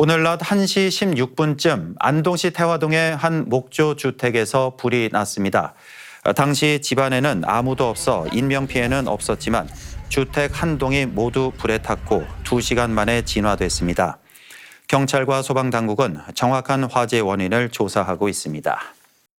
오늘 낮 1시 16분쯤 안동시 태화동의 한 목조 주택에서 불이 났습니다. 당시 집안에는 아무도 없어 인명피해는 없었지만 주택 한 동이 모두 불에 탔고 2시간 만에 진화됐습니다. 경찰과 소방당국은 정확한 화재 원인을 조사하고 있습니다.